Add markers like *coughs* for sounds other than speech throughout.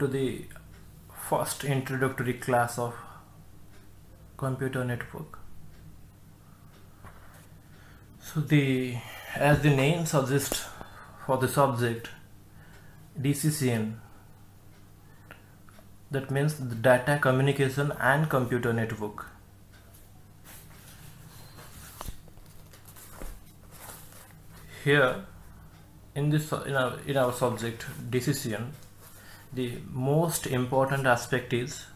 to the first introductory class of computer network so the as the name suggests for the subject DCCN that means data communication and computer network here in this in our, in our subject DCCN the most important aspect is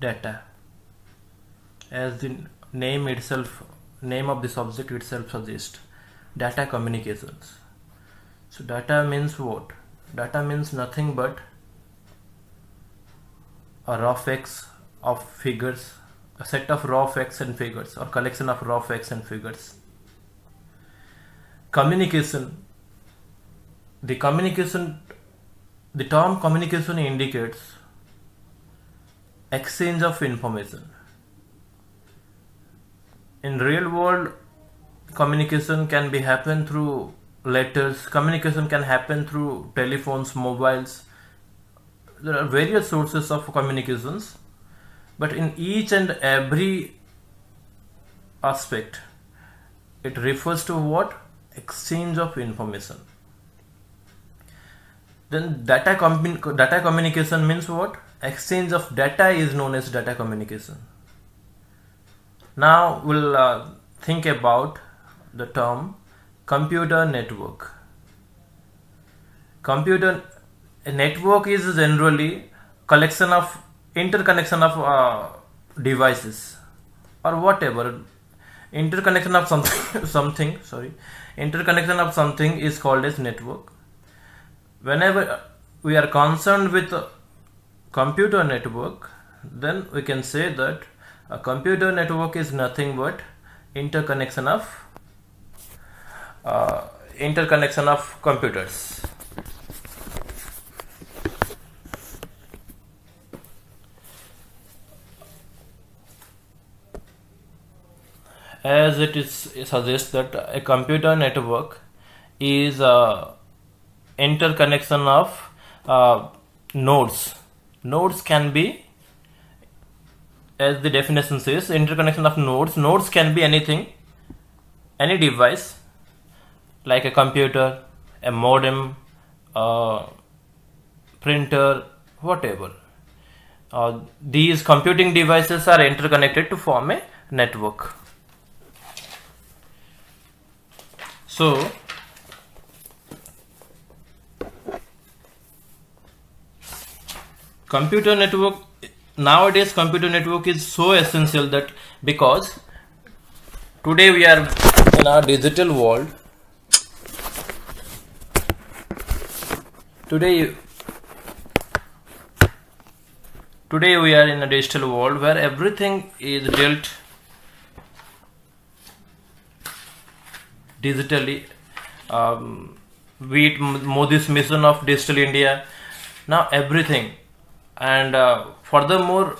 data as the name itself name of the subject itself suggests data communications so data means what data means nothing but a raw facts of figures a set of raw facts and figures or collection of raw facts and figures communication the communication the term communication indicates exchange of information. In real world, communication can be happen through letters, communication can happen through telephones, mobiles. There are various sources of communications, but in each and every aspect, it refers to what? Exchange of information. Then data, com- data communication means what? Exchange of data is known as data communication. Now we'll uh, think about the term computer network. Computer network is generally collection of interconnection of uh, devices or whatever interconnection of something *coughs* something sorry interconnection of something is called as network whenever we are concerned with a computer network then we can say that a computer network is nothing but interconnection of uh, interconnection of computers as it is suggests that a computer network is a interconnection of uh, nodes. Nodes can be, as the definition says, interconnection of nodes. Nodes can be anything, any device, like a computer, a modem, a printer, whatever. Uh, these computing devices are interconnected to form a network. So, computer network nowadays computer network is so essential that because today we are in our digital world today today we are in a digital world where everything is dealt digitally um, Modi's mission of digital India now everything and uh, furthermore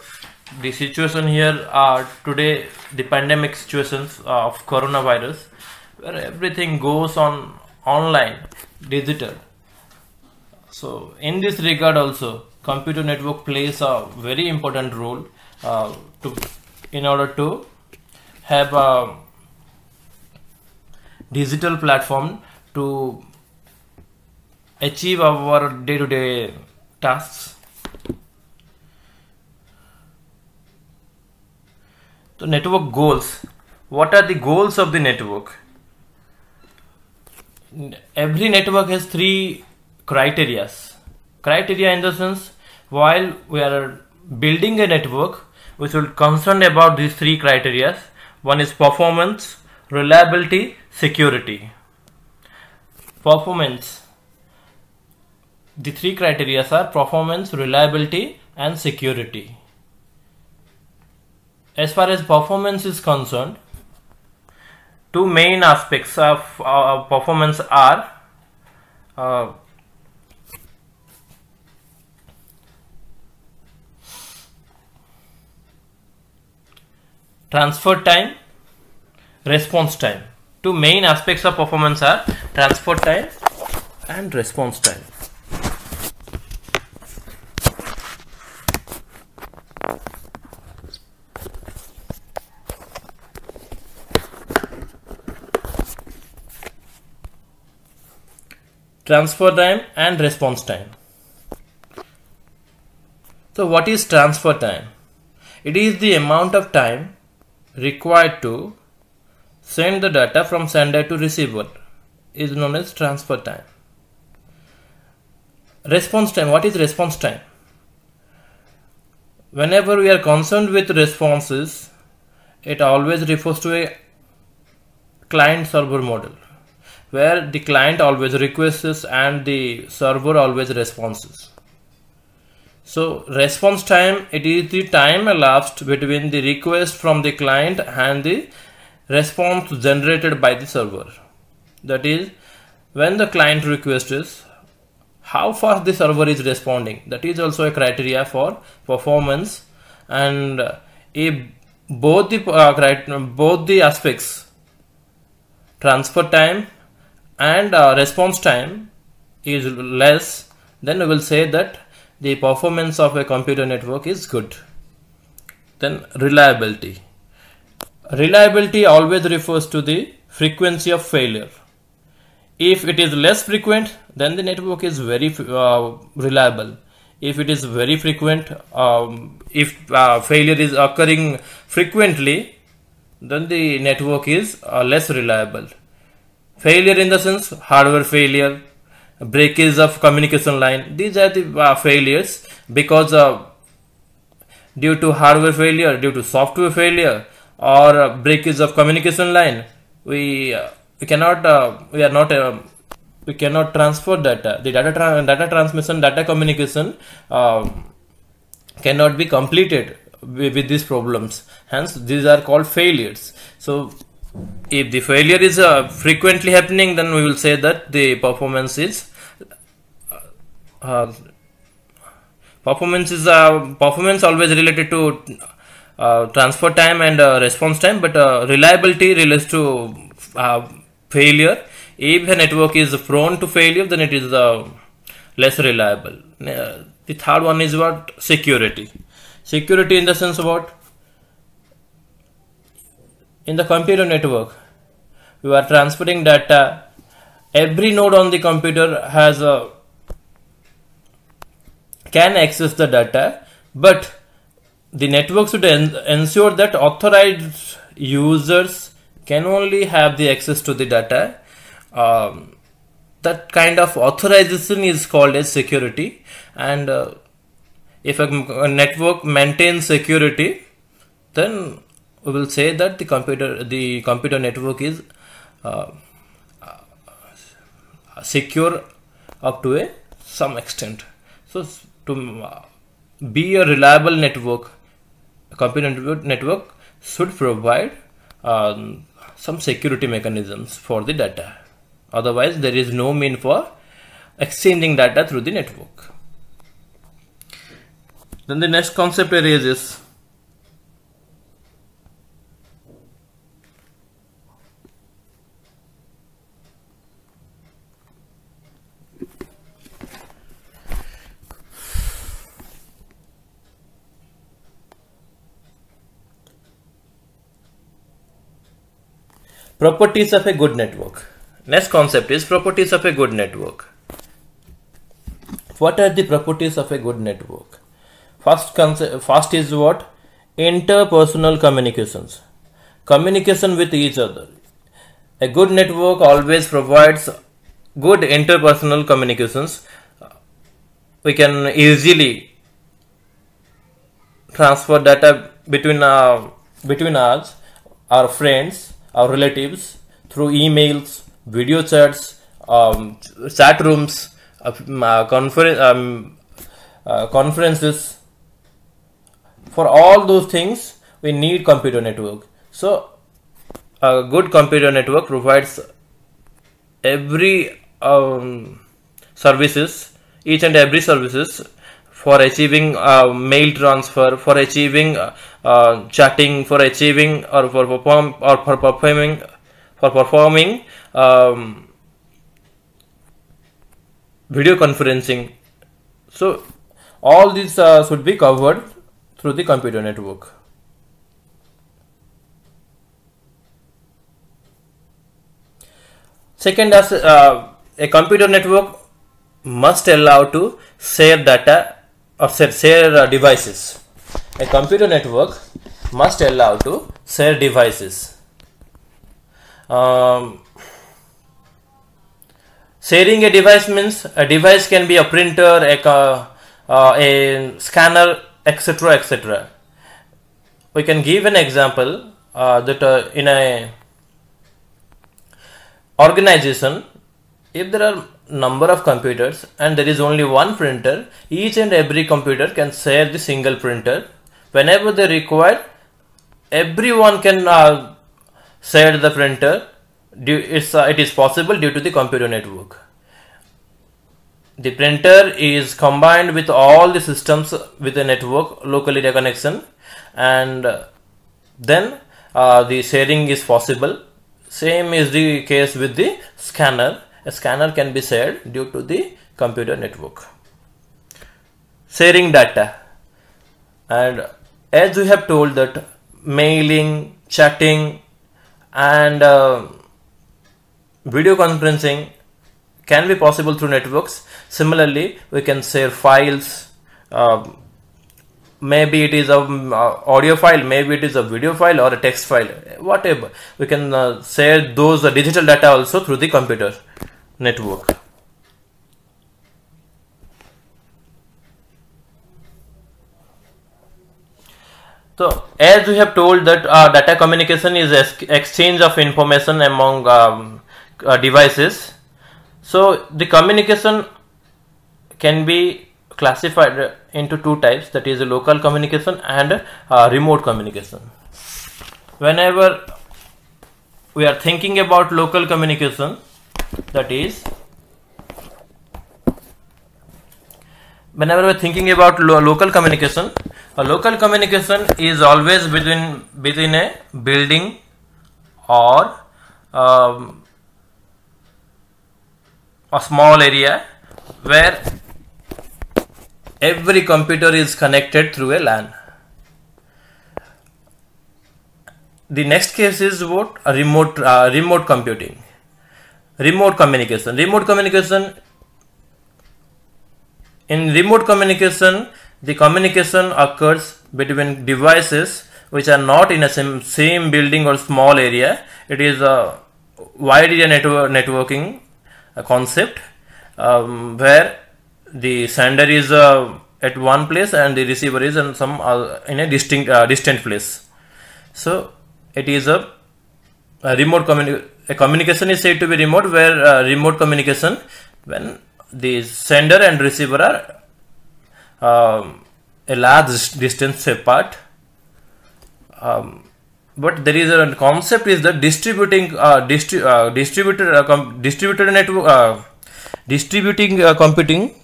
the situation here uh, today the pandemic situations uh, of coronavirus where everything goes on online digital so in this regard also computer network plays a very important role uh, to in order to have a digital platform to achieve our day to -day tasks So network goals. What are the goals of the network? Every network has three criteria. Criteria in the sense while we are building a network, we should concern about these three criteria. One is performance, reliability, security. Performance. The three criteria are performance, reliability and security. As far as performance is concerned, two main aspects of uh, performance are uh, transfer time response time two main aspects of performance are transfer time and response time transfer time and response time. So what is transfer time? It is the amount of time required to send the data from sender to receiver is known as transfer time. Response time, what is response time? Whenever we are concerned with responses, it always refers to a client server model where the client always requests and the server always responds. So response time, it is the time elapsed between the request from the client and the response generated by the server. That is when the client requests, how fast the server is responding. That is also a criteria for performance and if both the uh, both the aspects transfer time and uh, response time is less then we will say that the performance of a computer network is good then reliability reliability always refers to the frequency of failure if it is less frequent then the network is very uh, reliable if it is very frequent um, if uh, failure is occurring frequently then the network is uh, less reliable failure in the sense hardware failure breakage of communication line these are the uh, failures because uh, due to hardware failure due to software failure or uh, breakage of communication line we uh, we cannot uh, we are not um, we cannot transfer data uh, the data tra data transmission data communication um, cannot be completed with these problems hence these are called failures so if the failure is uh, frequently happening then we will say that the performance is uh, uh performance is uh, performance always related to uh, transfer time and uh, response time but uh, reliability relates to failure if a network is prone to failure then it is less reliable the third one is what security security in the sense of what in the computer network we are transferring data every node on the computer has a can access the data but the network should en ensure that authorized users can only have the access to the data um, that kind of authorization is called as security and uh, if a, a network maintains security then we will say that the computer the computer network is uh, uh secure up to a some extent so to uh, be a reliable network a computer network should provide um, some security mechanisms for the data otherwise there is no mean for exchanging data through the network then the next concept arises Properties of a good network. Next concept is properties of a good network. What are the properties of a good network? First, first is what? Interpersonal communications. Communication with each other. A good network always provides good interpersonal communications. We can easily transfer data between uh, between us, our friends, our relatives through emails, video chats, um, chat rooms, uh, uh confer um, uh, conferences. For all those things, we need computer network. So a good computer network provides every um, services, each and every services for achieving uh, mail transfer, for achieving uh, uh, chatting for achieving or for perform or for performing for performing um, video conferencing so all these uh, should be covered through the computer network second as uh, a computer network must allow to share data or share, share uh, devices a computer network must allow to share devices. Um, sharing a device means a device can be a printer, a, uh, a scanner, etc. etc. We can give an example uh, that uh, in a organization, if there are number of computers and there is only one printer, each and every computer can share the single printer whenever they require everyone can uh, the printer it's, uh, it is possible due to the computer network the printer is combined with all the systems with the network local area connection and uh, then uh, the sharing is possible same is the case with the scanner a scanner can be shared due to the computer network sharing data and as we have told that mailing chatting and uh, video conferencing can be possible through networks similarly we can share files uh, maybe it is a um, uh, audio file maybe it is a video file or a text file whatever we can uh, share those digital data also through the computer network So, as we have told that uh, data communication is exchange of information among um, uh, devices. So, the communication can be classified into two types that is local communication and uh, remote communication. Whenever we are thinking about local communication that is whenever we're thinking about lo local communication a local communication is always between between a building or um, a small area where every computer is connected through a LAN the next case is what a remote uh, remote computing remote communication remote communication in remote communication, the communication occurs between devices which are not in the same, building or small area. It is a wide area network, networking concept um, where the sender is uh, at one place and the receiver is in some uh, in a distinct uh, distant place. So it is a, a remote communi a communication is said to be remote where uh, remote communication when the sender and receiver are um, a large distance apart um, but there is a concept is the distributing uh, distri uh, distributed uh, distributed network uh, distributing uh, computing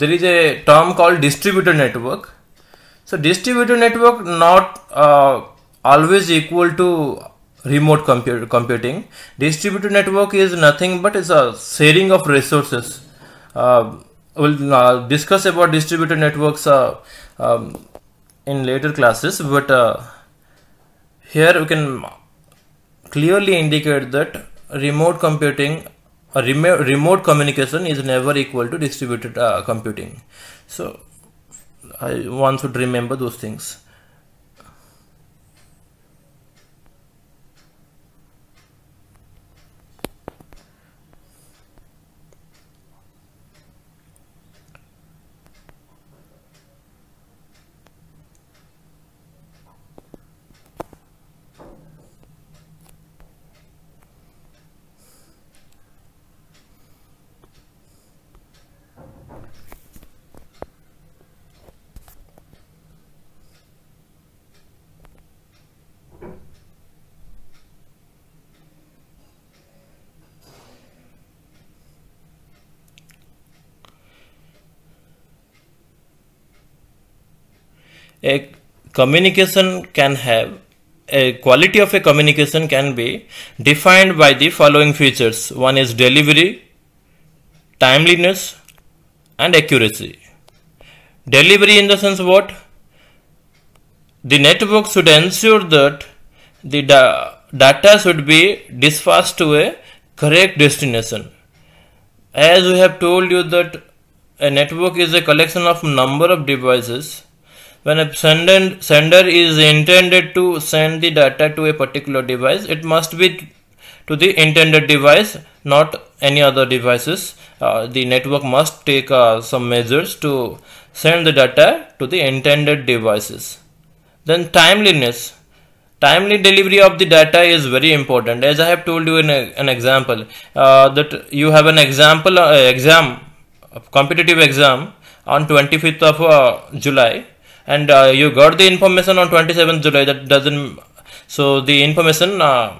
there is a term called distributor network. So distributor network not uh, always equal to remote compu- computing. Distributor network is nothing but it's a sharing of resources. Uh, we'll uh, discuss about distributor networks uh, um, in later classes, but uh, here we can clearly indicate that remote computing a remote remote communication is never equal to distributed uh, computing so i one should remember those things a communication can have a quality of a communication can be defined by the following features one is delivery timeliness and accuracy delivery in the sense what the network should ensure that the da data should be dispatched to a correct destination as we have told you that a network is a collection of number of devices when a sender, sender is intended to send the data to a particular device, it must be to the intended device, not any other devices. Uh, the network must take uh, some measures to send the data to the intended devices. Then timeliness. Timely delivery of the data is very important. As I have told you in a, an example, uh, that you have an example uh, exam, competitive exam on 25th of uh, July and uh, you got the information on 27th July that doesn't so the information uh,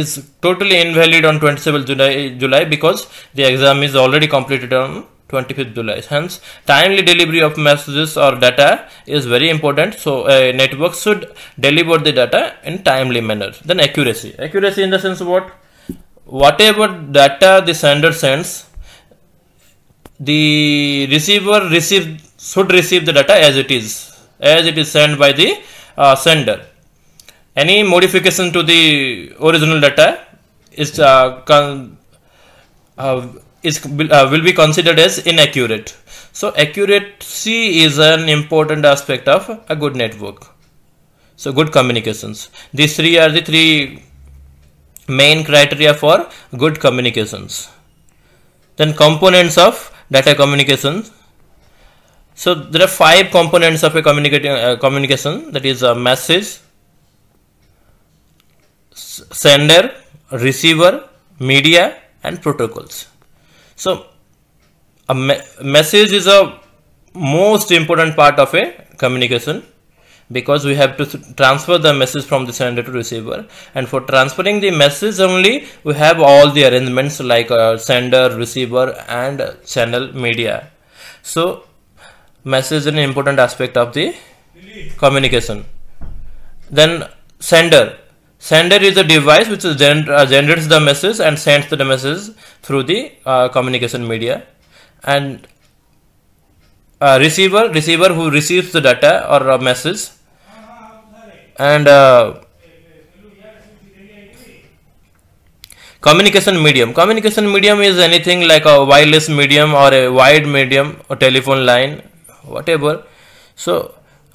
is totally invalid on 27th July, July because the exam is already completed on 25th July hence timely delivery of messages or data is very important so a network should deliver the data in timely manner then accuracy accuracy in the sense what whatever data the sender sends the receiver receives should receive the data as it is as it is sent by the uh, sender any modification to the original data is uh, con- uh, is uh, will be considered as inaccurate so accuracy is an important aspect of a good network so good communications these three are the three main criteria for good communications then components of data communications so there are five components of a uh, communication that is a uh, message, sender, receiver, media and protocols. So a me message is a most important part of a communication because we have to transfer the message from the sender to receiver and for transferring the message only we have all the arrangements like uh, sender receiver and channel media so message is an important aspect of the communication then sender sender is a device which gen uh, generates the message and sends the message through the uh, communication media and uh, receiver receiver who receives the data or a uh, message and uh, communication medium communication medium is anything like a wireless medium or a wired medium or telephone line whatever so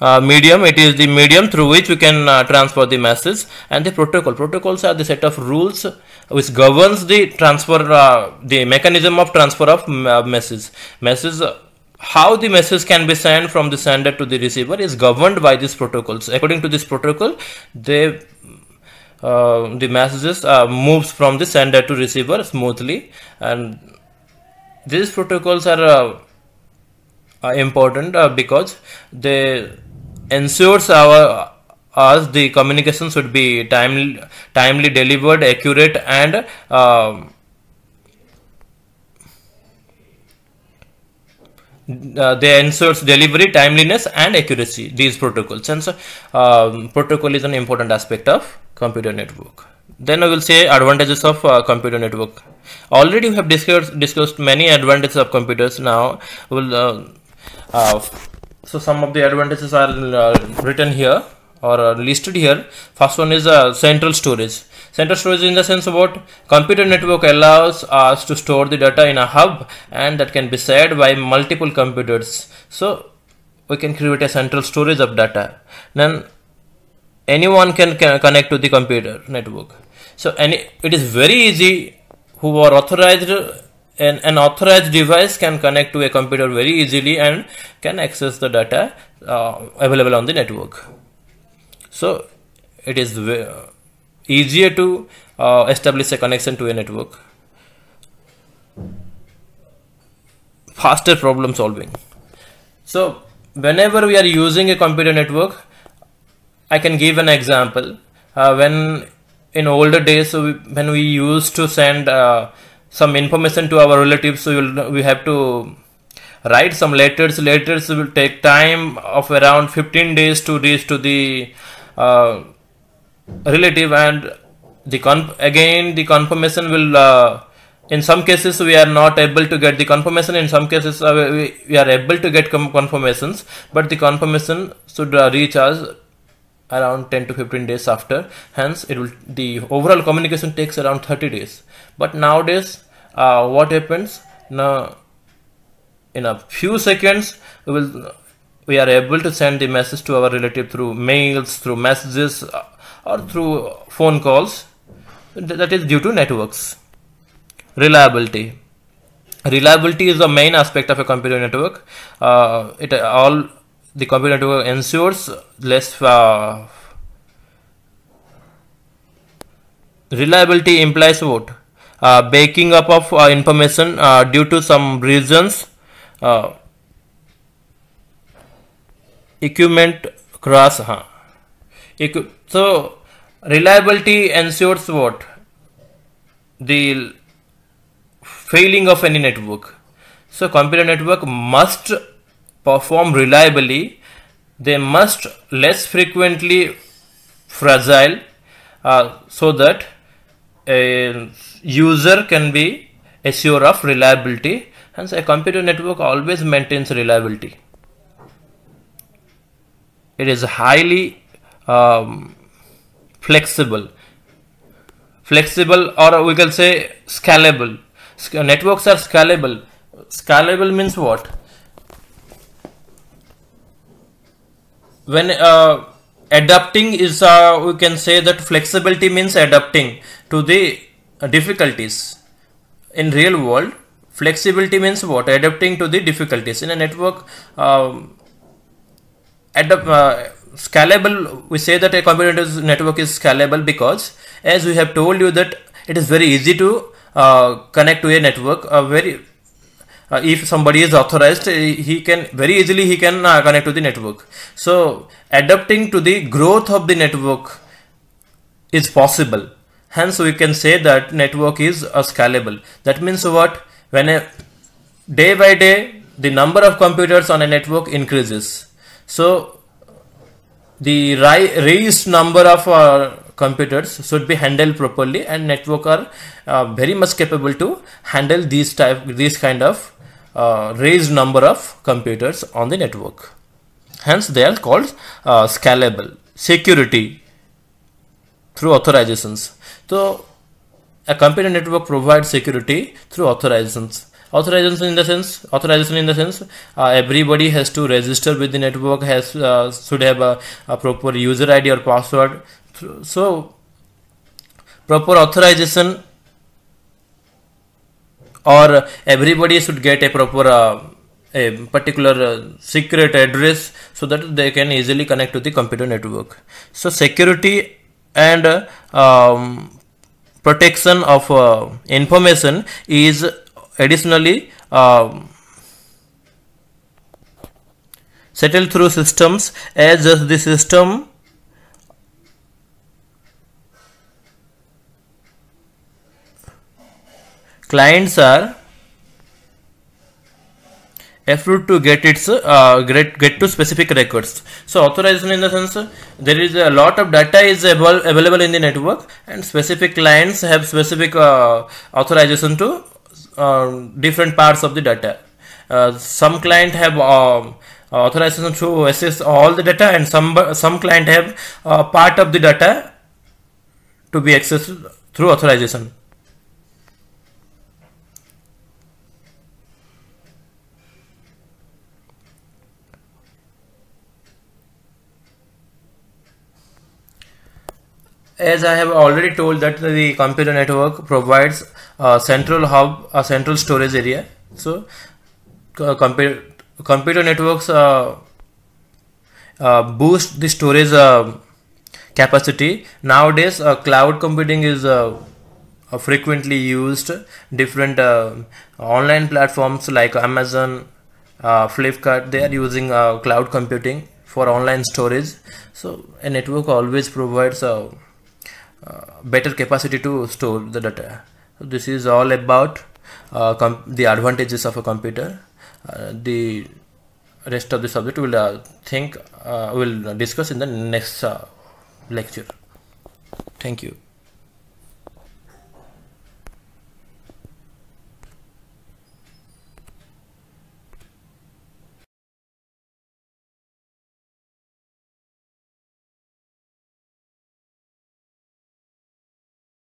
uh, medium it is the medium through which we can uh, transfer the message and the protocol protocols are the set of rules which governs the transfer uh, the mechanism of transfer of message uh, message uh, how the message can be sent from the sender to the receiver is governed by these protocols according to this protocol they uh, the messages moves from the sender to receiver smoothly and these protocols are uh, important uh, because they ensures our us the communication should be timely, timely delivered, accurate, and um, uh, they ensures delivery timeliness and accuracy these protocols and so um, protocol is an important aspect of computer network then i will say advantages of uh, computer network already we have discussed discussed many advantages of computers now we'll uh, uh, so some of the advantages are uh, written here or uh, listed here first one is uh, central storage central storage in the sense of what computer network allows us to store the data in a hub and that can be shared by multiple computers so we can create a central storage of data then anyone can, can connect to the computer network so any it is very easy who are authorized an, an authorized device can connect to a computer very easily and can access the data uh, available on the network. So it is uh, easier to uh, establish a connection to a network. Faster problem solving. So whenever we are using a computer network, I can give an example. Uh, when in older days, so we, when we used to send uh, some information to our relatives we will we have to write some letters letters will take time of around 15 days to reach to the uh, relative and the con again the confirmation will uh, in some cases we are not able to get the confirmation in some cases uh, we, we, are able to get confirmations but the confirmation should uh, reach us around 10 to 15 days after hence it will the overall communication takes around 30 days but nowadays uh, what happens now in a few seconds we will we are able to send the message to our relative through mails through messages uh, or through phone calls that is due to networks reliability reliability is the main aspect of a computer network uh, it all the computer network ensures less uh, reliability implies what uh, backing up of uh, information uh, due to some reasons uh, equipment crash huh? Equ so reliability ensures what the failing of any network so computer network must perform reliably, they must less frequently fragile uh, so that a user can be assured of reliability. Hence, a computer network always maintains reliability. It is highly um, flexible flexible or we can say scalable networks are scalable scalable means what when uh, adapting is uh, we can say that flexibility means adapting to the difficulties in real world flexibility means what adapting to the difficulties in a network um, adapt, uh, scalable we say that a computer network is scalable because as we have told you that it is very easy to uh, connect to a network A very uh, if somebody is authorized eh, he can very easily he can uh, connect to the network so adapting to the growth of the network is possible hence we can say that network is uh, scalable that means what when a day by day the number of computers on a network increases so the raised number of uh, computers should be handled properly and network are uh, very much capable to handle these type these kind of uh, raised number of computers on the network. Hence, they are called uh, scalable. Security through authorizations. So, a computer network provides security through authorizations. Authorizations in the sense, authorization in the sense, uh, everybody has to register with the network, has uh, should have a, a proper user ID or password. So, proper authorization or everybody should get a proper uh, a particular uh, secret address so that they can easily connect to the computer network so security and uh, um, protection of uh, information is additionally um, settled through systems as the system clients are effort to get its uh, get, get to specific records so authorization in the sense there is a lot of data is available in the network and specific clients have specific uh, authorization to uh, different parts of the data uh, some client have um, authorization to access all the data and some some client have uh, part of the data to be accessed through authorization as I have already told that the computer network provides a central hub, a central storage area. So computer, computer networks uh, uh, boost the storage uh, capacity. Nowadays, uh, cloud computing is uh, frequently used. Different online platforms like Amazon, Flipkart, they are using cloud computing for online storage. So a network always provides a better capacity to store the data this is all about uh, the advantages of a computer uh, the rest of the subject will uh, think will discuss in the next lecture thank you